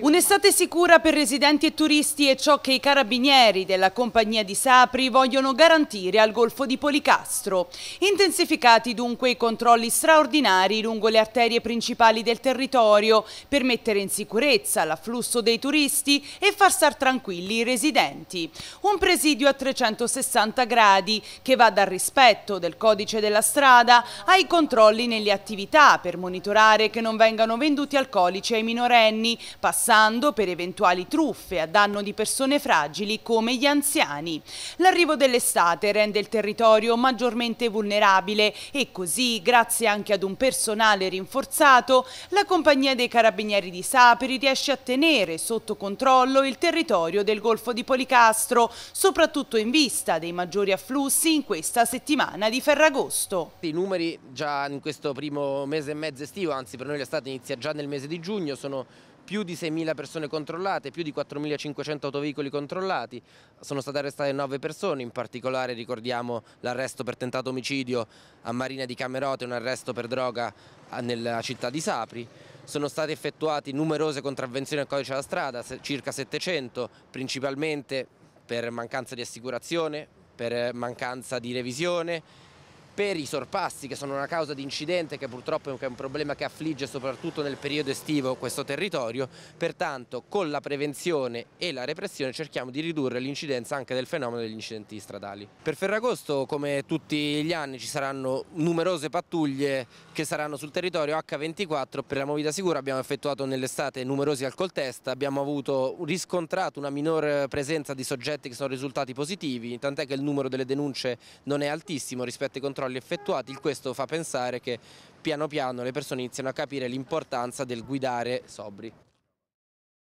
Un'estate sicura per residenti e turisti è ciò che i carabinieri della compagnia di Sapri vogliono garantire al Golfo di Policastro. Intensificati dunque i controlli straordinari lungo le arterie principali del territorio per mettere in sicurezza l'afflusso dei turisti e far star tranquilli i residenti. Un presidio a 360 gradi che va dal rispetto del codice della strada ai controlli nelle attività per monitorare che non vengano venduti alcolici ai minorenni, passando per eventuali truffe a danno di persone fragili come gli anziani. L'arrivo dell'estate rende il territorio maggiormente vulnerabile e così, grazie anche ad un personale rinforzato, la Compagnia dei Carabinieri di Sapri riesce a tenere sotto controllo il territorio del Golfo di Policastro, soprattutto in vista dei maggiori afflussi in questa settimana di Ferragosto. I numeri già in questo primo mese e mezzo estivo, anzi per noi l'estate inizia già nel mese di giugno, sono più di 6.000 persone controllate, più di 4.500 autoveicoli controllati, sono state arrestate 9 persone, in particolare ricordiamo l'arresto per tentato omicidio a Marina di Camerote, un arresto per droga nella città di Sapri. Sono state effettuate numerose contravvenzioni al codice della strada, circa 700, principalmente per mancanza di assicurazione, per mancanza di revisione, per i sorpassi che sono una causa di incidente che purtroppo è un problema che affligge soprattutto nel periodo estivo questo territorio, pertanto con la prevenzione e la repressione cerchiamo di ridurre l'incidenza anche del fenomeno degli incidenti stradali. Per Ferragosto come tutti gli anni ci saranno numerose pattuglie che saranno sul territorio H24 per la movita sicura, abbiamo effettuato nell'estate numerosi alcol test, abbiamo avuto riscontrato una minore presenza di soggetti che sono risultati positivi, tant'è che il numero delle denunce non è altissimo rispetto ai controlli controlli effettuati, il questo fa pensare che piano piano le persone iniziano a capire l'importanza del guidare sobri.